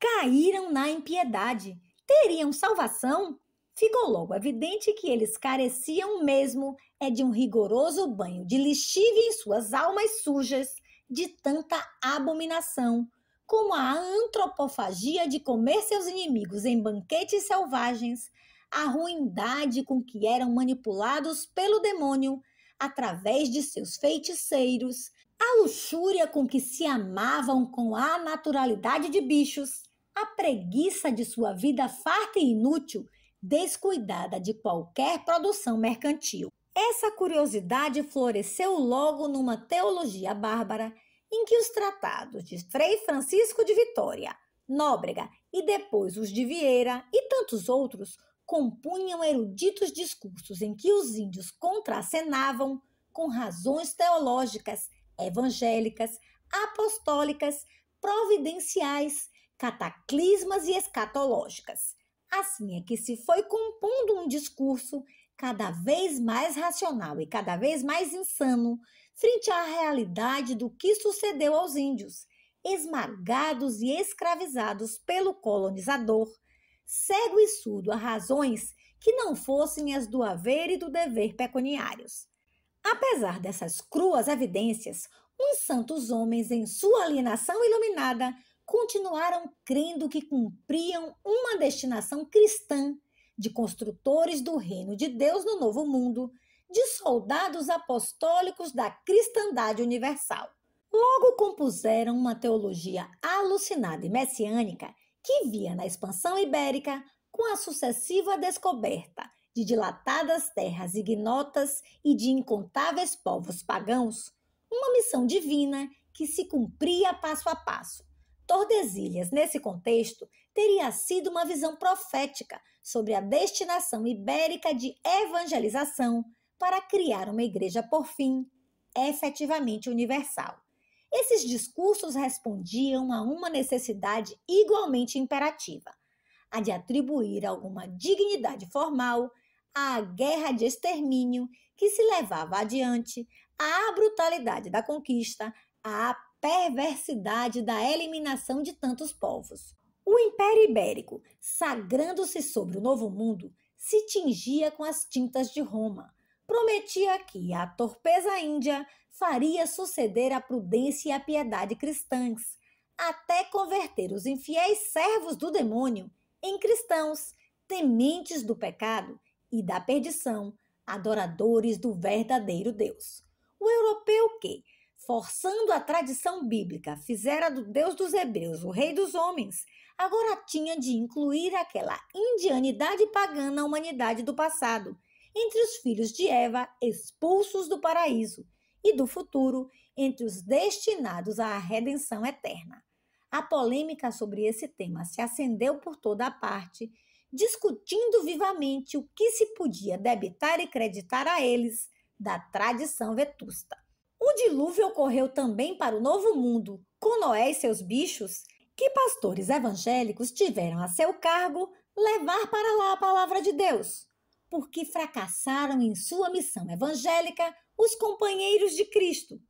caíram na impiedade. Teriam salvação? Ficou logo evidente que eles careciam mesmo é de um rigoroso banho de lixívia em suas almas sujas de tanta abominação, como a antropofagia de comer seus inimigos em banquetes selvagens, a ruindade com que eram manipulados pelo demônio através de seus feiticeiros, a luxúria com que se amavam com a naturalidade de bichos, a preguiça de sua vida farta e inútil, descuidada de qualquer produção mercantil. Essa curiosidade floresceu logo numa teologia bárbara, em que os tratados de Frei Francisco de Vitória, Nóbrega e depois os de Vieira e tantos outros compunham eruditos discursos em que os índios contracenavam com razões teológicas, evangélicas, apostólicas, providenciais cataclismas e escatológicas. Assim é que se foi compondo um discurso cada vez mais racional e cada vez mais insano frente à realidade do que sucedeu aos índios, esmagados e escravizados pelo colonizador, cego e surdo a razões que não fossem as do haver e do dever pecuniários. Apesar dessas cruas evidências, uns santos homens, em sua alienação iluminada, continuaram crendo que cumpriam uma destinação cristã de construtores do reino de Deus no Novo Mundo, de soldados apostólicos da cristandade universal. Logo compuseram uma teologia alucinada e messiânica que via na expansão ibérica, com a sucessiva descoberta de dilatadas terras ignotas e de incontáveis povos pagãos, uma missão divina que se cumpria passo a passo, Tordesilhas, nesse contexto, teria sido uma visão profética sobre a destinação ibérica de evangelização para criar uma igreja, por fim, efetivamente universal. Esses discursos respondiam a uma necessidade igualmente imperativa, a de atribuir alguma dignidade formal à guerra de extermínio que se levava adiante, à brutalidade da conquista, à perversidade da eliminação de tantos povos. O Império Ibérico, sagrando-se sobre o Novo Mundo, se tingia com as tintas de Roma. Prometia que a torpeza índia faria suceder a prudência e a piedade cristãs, até converter os infiéis servos do demônio em cristãos, tementes do pecado e da perdição, adoradores do verdadeiro Deus. O europeu que, forçando a tradição bíblica, fizera do Deus dos Hebreus o Rei dos Homens, agora tinha de incluir aquela indianidade pagã na humanidade do passado, entre os filhos de Eva expulsos do paraíso, e do futuro, entre os destinados à redenção eterna. A polêmica sobre esse tema se acendeu por toda a parte, discutindo vivamente o que se podia debitar e creditar a eles da tradição vetusta. O dilúvio ocorreu também para o Novo Mundo, com Noé e seus bichos, que pastores evangélicos tiveram a seu cargo levar para lá a palavra de Deus, porque fracassaram em sua missão evangélica os companheiros de Cristo.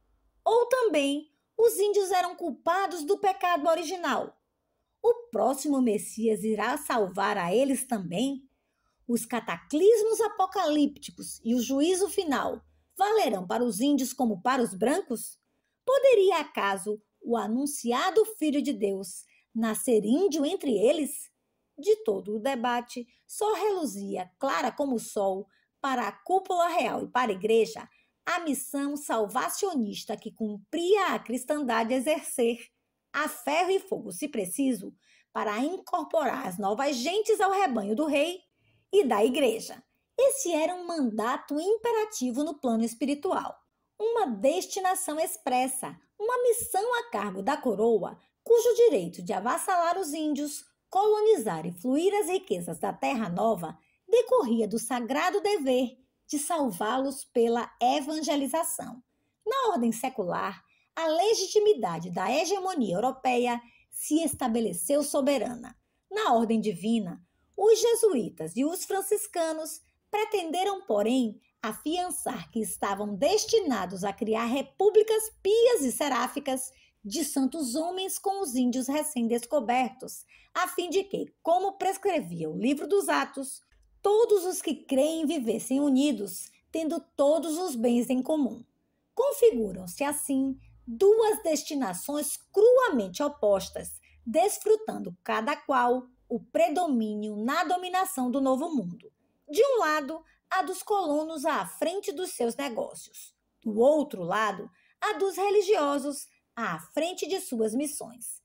Ou também, os índios eram culpados do pecado original. O próximo Messias irá salvar a eles também? Os cataclismos apocalípticos e o juízo final valerão para os índios como para os brancos? Poderia acaso o anunciado Filho de Deus nascer índio entre eles? De todo o debate, só reluzia, clara como o sol, para a cúpula real e para a igreja, a missão salvacionista que cumpria a cristandade exercer, a ferro e fogo, se preciso, para incorporar as novas gentes ao rebanho do rei e da igreja. Esse era um mandato imperativo no plano espiritual, uma destinação expressa, uma missão a cargo da coroa, cujo direito de avassalar os índios, colonizar e fluir as riquezas da Terra Nova decorria do sagrado dever de salvá-los pela evangelização. Na ordem secular, a legitimidade da hegemonia europeia se estabeleceu soberana. Na ordem divina, os jesuítas e os franciscanos Pretenderam, porém, afiançar que estavam destinados a criar repúblicas pias e seráficas de santos homens com os índios recém-descobertos, a fim de que, como prescrevia o livro dos Atos, todos os que creem vivessem unidos, tendo todos os bens em comum. Configuram-se assim duas destinações cruamente opostas, desfrutando cada qual o predomínio na dominação do novo mundo. De um lado, a dos colonos à frente dos seus negócios. Do outro lado, a dos religiosos à frente de suas missões.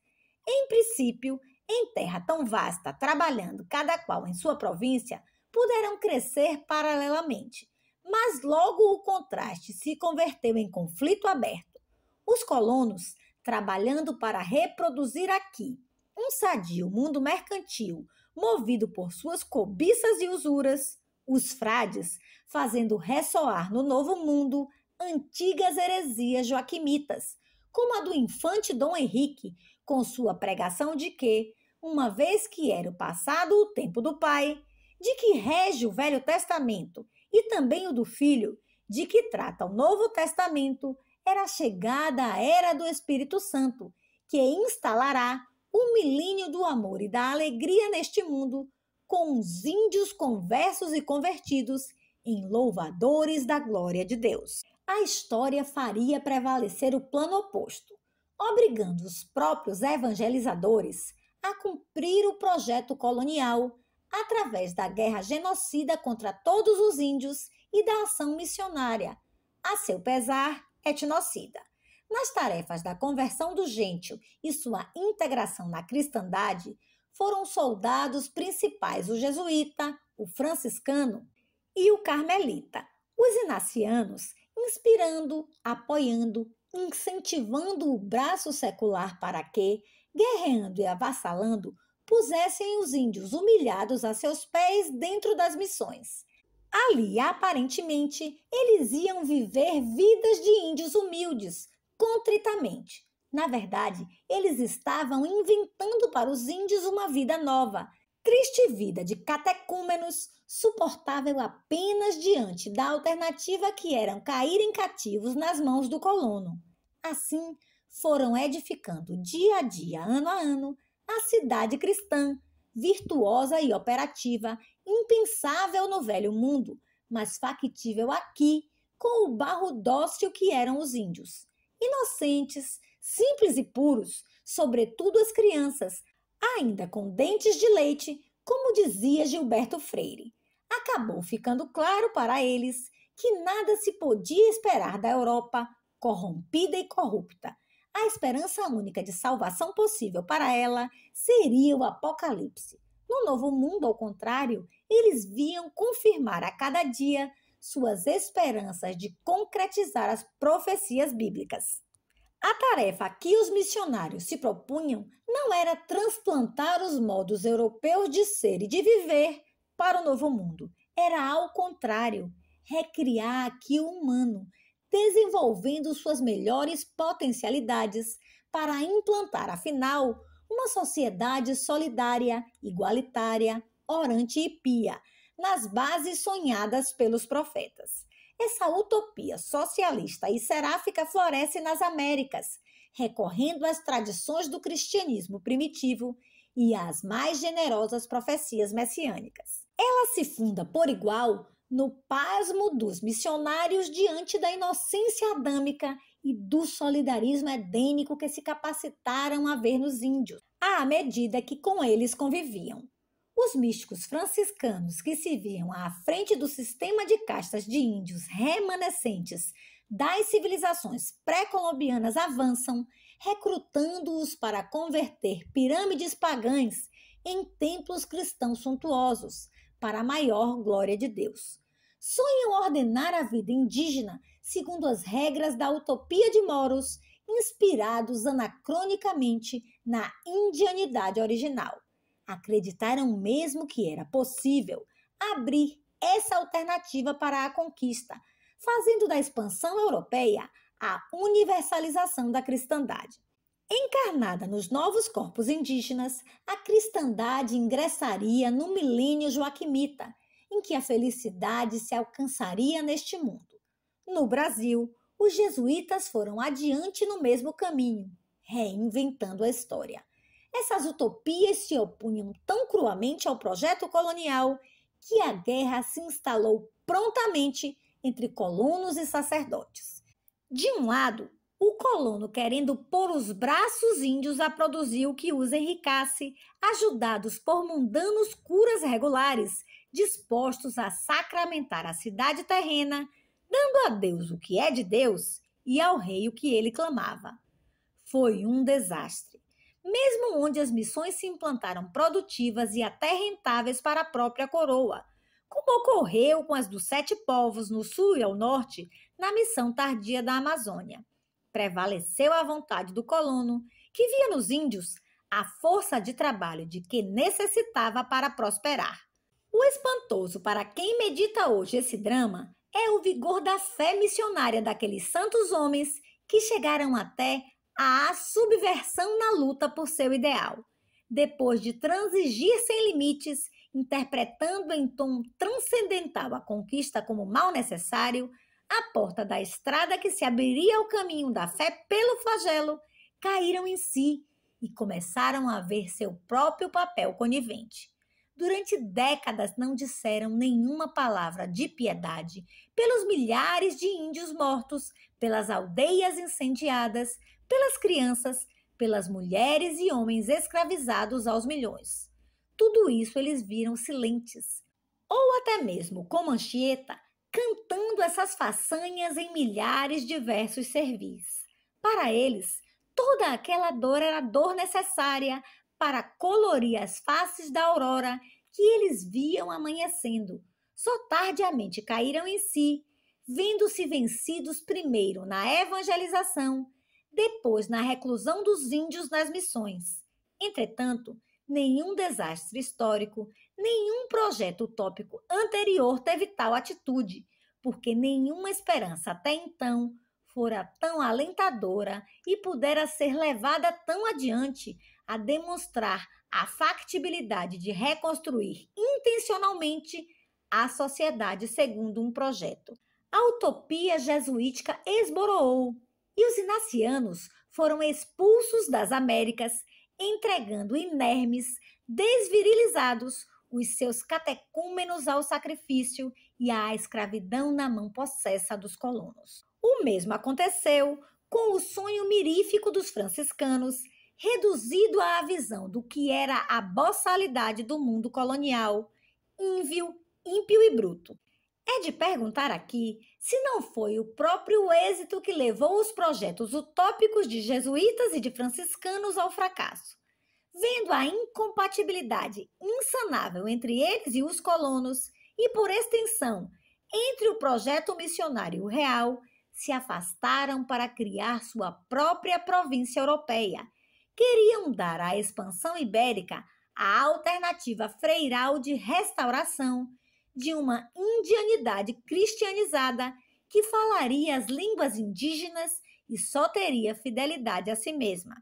Em princípio, em terra tão vasta, trabalhando cada qual em sua província, puderam crescer paralelamente. Mas logo o contraste se converteu em conflito aberto. Os colonos, trabalhando para reproduzir aqui um sadio mundo mercantil, movido por suas cobiças e usuras, os frades, fazendo ressoar no novo mundo antigas heresias joaquimitas, como a do infante Dom Henrique, com sua pregação de que, uma vez que era o passado o tempo do pai, de que rege o Velho Testamento e também o do filho, de que trata o Novo Testamento, era chegada a era do Espírito Santo, que instalará o milênio do amor e da alegria neste mundo, com os índios conversos e convertidos em louvadores da glória de Deus. A história faria prevalecer o plano oposto, obrigando os próprios evangelizadores a cumprir o projeto colonial através da guerra genocida contra todos os índios e da ação missionária, a seu pesar, etnocida nas tarefas da conversão do gentil e sua integração na cristandade, foram soldados principais o jesuíta, o franciscano e o carmelita. Os inacianos, inspirando, apoiando, incentivando o braço secular para que, guerreando e avassalando, pusessem os índios humilhados a seus pés dentro das missões. Ali, aparentemente, eles iam viver vidas de índios humildes, contritamente. Na verdade, eles estavam inventando para os índios uma vida nova, triste vida de catecúmenos, suportável apenas diante da alternativa que eram caírem cativos nas mãos do colono. Assim, foram edificando dia a dia, ano a ano, a cidade cristã, virtuosa e operativa, impensável no velho mundo, mas factível aqui, com o barro dócil que eram os índios inocentes, simples e puros, sobretudo as crianças, ainda com dentes de leite, como dizia Gilberto Freire. Acabou ficando claro para eles que nada se podia esperar da Europa corrompida e corrupta. A esperança única de salvação possível para ela seria o apocalipse. No novo mundo, ao contrário, eles viam confirmar a cada dia suas esperanças de concretizar as profecias bíblicas. A tarefa que os missionários se propunham não era transplantar os modos europeus de ser e de viver para o novo mundo. Era ao contrário, recriar aqui o humano, desenvolvendo suas melhores potencialidades para implantar, afinal, uma sociedade solidária, igualitária, orante e pia, nas bases sonhadas pelos profetas. Essa utopia socialista e seráfica floresce nas Américas, recorrendo às tradições do cristianismo primitivo e às mais generosas profecias messiânicas. Ela se funda por igual no pasmo dos missionários diante da inocência adâmica e do solidarismo edênico que se capacitaram a ver nos índios, à medida que com eles conviviam. Os místicos franciscanos que se viam à frente do sistema de castas de índios remanescentes das civilizações pré-colombianas avançam, recrutando-os para converter pirâmides pagãs em templos cristãos suntuosos, para a maior glória de Deus. Sonham ordenar a vida indígena segundo as regras da utopia de Moros, inspirados anacronicamente na indianidade original acreditaram mesmo que era possível abrir essa alternativa para a conquista, fazendo da expansão europeia a universalização da cristandade. Encarnada nos novos corpos indígenas, a cristandade ingressaria no milênio joaquimita, em que a felicidade se alcançaria neste mundo. No Brasil, os jesuítas foram adiante no mesmo caminho, reinventando a história. Essas utopias se opunham tão cruamente ao projeto colonial que a guerra se instalou prontamente entre colonos e sacerdotes. De um lado, o colono, querendo pôr os braços índios a produzir o que os enricasse, ajudados por mundanos curas regulares, dispostos a sacramentar a cidade terrena, dando a Deus o que é de Deus e ao rei o que ele clamava. Foi um desastre mesmo onde as missões se implantaram produtivas e até rentáveis para a própria coroa, como ocorreu com as dos sete povos no sul e ao norte na missão tardia da Amazônia. Prevaleceu a vontade do colono, que via nos índios a força de trabalho de que necessitava para prosperar. O espantoso para quem medita hoje esse drama é o vigor da fé missionária daqueles santos homens que chegaram até a subversão na luta por seu ideal, depois de transigir sem limites, interpretando em tom transcendental a conquista como mal necessário, a porta da estrada que se abriria ao caminho da fé pelo flagelo, caíram em si e começaram a ver seu próprio papel conivente. Durante décadas não disseram nenhuma palavra de piedade pelos milhares de índios mortos, pelas aldeias incendiadas, pelas crianças, pelas mulheres e homens escravizados aos milhões. Tudo isso eles viram silentes, ou até mesmo com Anchieta cantando essas façanhas em milhares de versos servis. Para eles, toda aquela dor era dor necessária para colorir as faces da aurora que eles viam amanhecendo. Só tardiamente caíram em si, vendo-se vencidos primeiro na evangelização depois na reclusão dos índios nas missões. Entretanto, nenhum desastre histórico, nenhum projeto utópico anterior teve tal atitude, porque nenhuma esperança até então fora tão alentadora e pudera ser levada tão adiante a demonstrar a factibilidade de reconstruir intencionalmente a sociedade segundo um projeto. A utopia jesuítica esboroou, e os inacianos foram expulsos das Américas, entregando inermes, desvirilizados, os seus catecúmenos ao sacrifício e à escravidão na mão possessa dos colonos. O mesmo aconteceu com o sonho mirífico dos franciscanos, reduzido à visão do que era a boçalidade do mundo colonial, ínvio, ímpio e bruto. É de perguntar aqui se não foi o próprio êxito que levou os projetos utópicos de jesuítas e de franciscanos ao fracasso. Vendo a incompatibilidade insanável entre eles e os colonos, e por extensão, entre o projeto missionário real, se afastaram para criar sua própria província europeia. Queriam dar à expansão ibérica a alternativa freiral de restauração de uma indianidade cristianizada que falaria as línguas indígenas e só teria fidelidade a si mesma.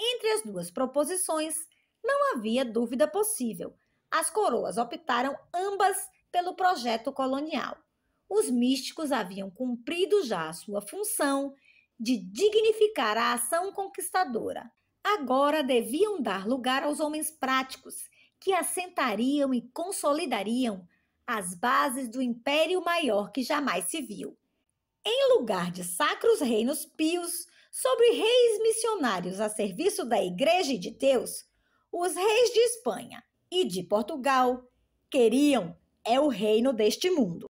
Entre as duas proposições, não havia dúvida possível. As coroas optaram ambas pelo projeto colonial. Os místicos haviam cumprido já a sua função de dignificar a ação conquistadora. Agora deviam dar lugar aos homens práticos, que assentariam e consolidariam as bases do império maior que jamais se viu. Em lugar de sacros reinos pios, sobre reis missionários a serviço da Igreja e de Deus, os reis de Espanha e de Portugal queriam é o reino deste mundo.